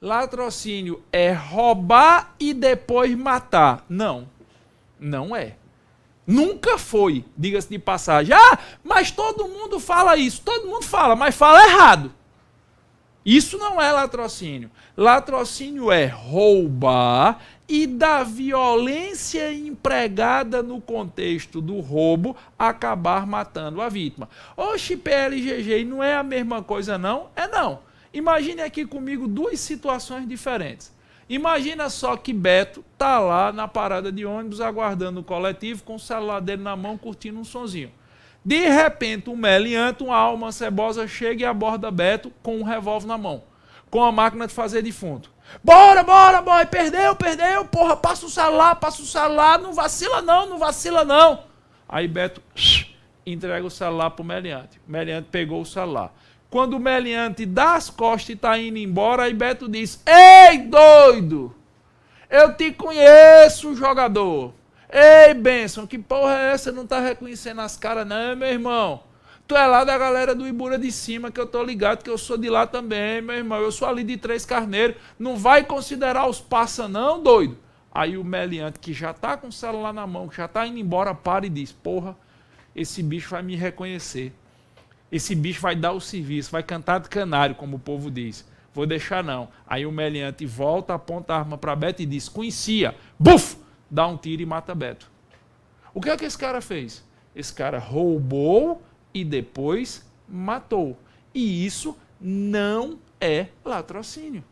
Latrocínio é roubar e depois matar. Não, não é. Nunca foi, diga-se de passagem. Ah, mas todo mundo fala isso. Todo mundo fala, mas fala errado. Isso não é latrocínio. Latrocínio é roubar e da violência empregada no contexto do roubo acabar matando a vítima. Oxe, PLGG, não é a mesma coisa, não? É não. Imagine aqui comigo duas situações diferentes. Imagina só que Beto tá lá na parada de ônibus aguardando o coletivo com o celular dele na mão curtindo um sonzinho. De repente, um melianto, uma alma cebosa chega e aborda Beto com um revólver na mão, com a máquina de fazer defunto. Bora, bora, boy, perdeu, perdeu, porra, passa o celular, passa o celular, não vacila não, não vacila não. Aí Beto entrega o celular pro meliante. O meliante pegou o celular. Quando o meliante dá as costas e está indo embora, aí Beto diz: Ei, doido! Eu te conheço, jogador! Ei, Benson, que porra é essa? Não tá reconhecendo as caras, não, meu irmão? Tu é lá da galera do Ibura de cima, que eu tô ligado, que eu sou de lá também, meu irmão. Eu sou ali de Três Carneiros. Não vai considerar os passa, não, doido? Aí o meliante, que já tá com o celular na mão, que já tá indo embora, para e diz: Porra, esse bicho vai me reconhecer. Esse bicho vai dar o serviço, vai cantar de canário, como o povo diz. Vou deixar não. Aí o meliante volta, aponta a arma para Beto e diz: Conhecia. Buf! Dá um tiro e mata Beto. O que é que esse cara fez? Esse cara roubou e depois matou. E isso não é latrocínio.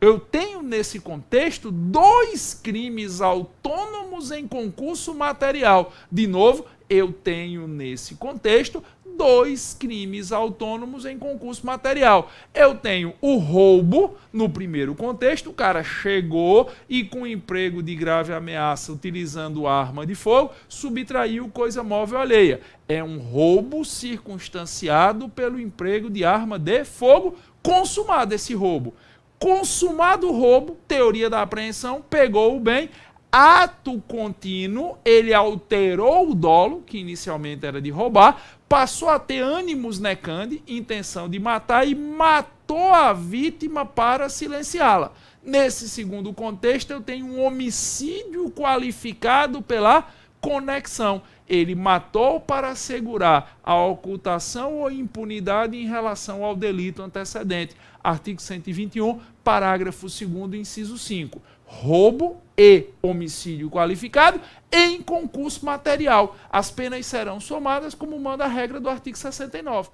Eu tenho nesse contexto dois crimes autônomos em concurso material. De novo, eu tenho nesse contexto dois crimes autônomos em concurso material. Eu tenho o roubo, no primeiro contexto, o cara chegou e com emprego de grave ameaça, utilizando arma de fogo, subtraiu coisa móvel alheia. É um roubo circunstanciado pelo emprego de arma de fogo, consumado esse roubo consumado o roubo, teoria da apreensão, pegou o bem, ato contínuo, ele alterou o dolo, que inicialmente era de roubar, passou a ter ânimos necande, né, intenção de matar, e matou a vítima para silenciá-la. Nesse segundo contexto, eu tenho um homicídio qualificado pela conexão. Ele matou para assegurar a ocultação ou impunidade em relação ao delito antecedente. Artigo 121, parágrafo 2, inciso 5. Roubo e homicídio qualificado em concurso material. As penas serão somadas como manda a regra do artigo 69.